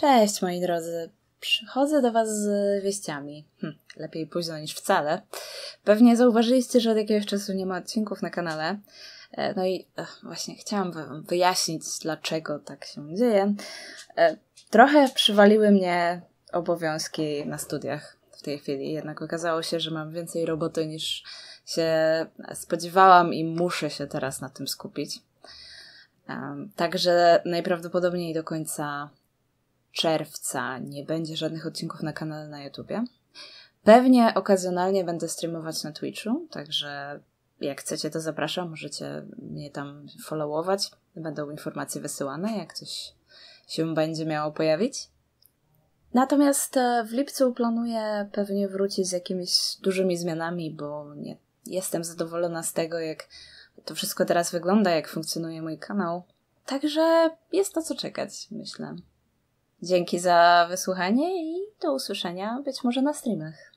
Cześć moi drodzy. Przychodzę do Was z wieściami. Hm, lepiej późno niż wcale. Pewnie zauważyliście, że od jakiegoś czasu nie ma odcinków na kanale. E, no i ach, e, właśnie chciałam wyjaśnić, dlaczego tak się dzieje. E, trochę przywaliły mnie obowiązki na studiach w tej chwili, jednak okazało się, że mam więcej roboty niż się spodziewałam i muszę się teraz na tym skupić. Także najprawdopodobniej do końca czerwca nie będzie żadnych odcinków na kanale na YouTubie. Pewnie okazjonalnie będę streamować na Twitchu, także jak chcecie, to zapraszam. Możecie mnie tam followować. Będą informacje wysyłane, jak coś się będzie miało pojawić. Natomiast e, w lipcu planuję pewnie wrócić z jakimiś dużymi zmianami, bo nie jestem zadowolona z tego, jak to wszystko teraz wygląda, jak funkcjonuje mój kanał. Także jest na co czekać, myślę. Dzięki za wysłuchanie i do usłyszenia być może na streamach.